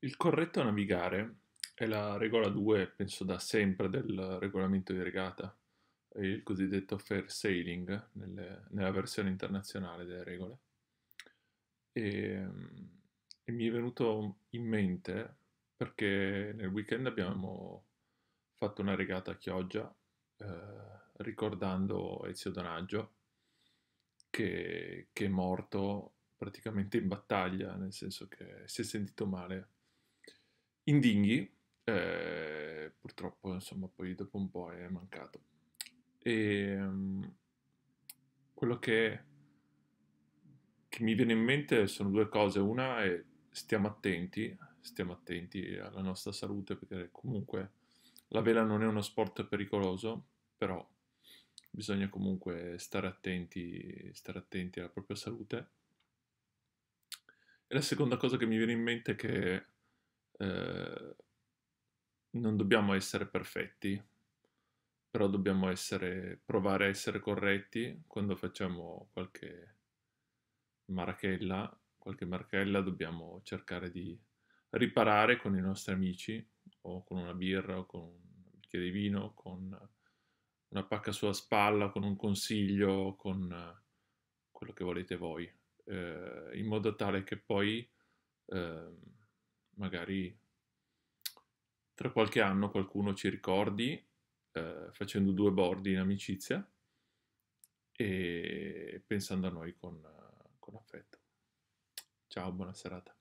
Il corretto navigare è la regola 2, penso da sempre, del regolamento di regata, il cosiddetto fair sailing nelle, nella versione internazionale delle regole. E, e mi è venuto in mente perché nel weekend abbiamo fatto una regata a Chioggia eh, ricordando Ezio Donaggio che, che, è morto praticamente in battaglia, nel senso che si è sentito male Indinghi, eh, purtroppo insomma poi dopo un po' è mancato. E, um, quello che, che, mi viene in mente sono due cose. Una è stiamo attenti, stiamo attenti alla nostra salute perché comunque la vela non è uno sport pericoloso, però bisogna comunque stare attenti, stare attenti alla propria salute. E la seconda cosa che mi viene in mente è che Ehm, non dobbiamo essere perfetti, però dobbiamo essere, provare a essere corretti quando facciamo qualche marachella, qualche marchella dobbiamo cercare di riparare con i nostri amici o con una birra o con un bicchiere di vino, con una pacca sulla spalla, con un consiglio, con quello che volete voi, eh, in modo tale che poi eh, magari tra qualche anno qualcuno ci ricordi eh, facendo due bordi in amicizia e pensando a noi con, eh, con affetto. Ciao, buona serata.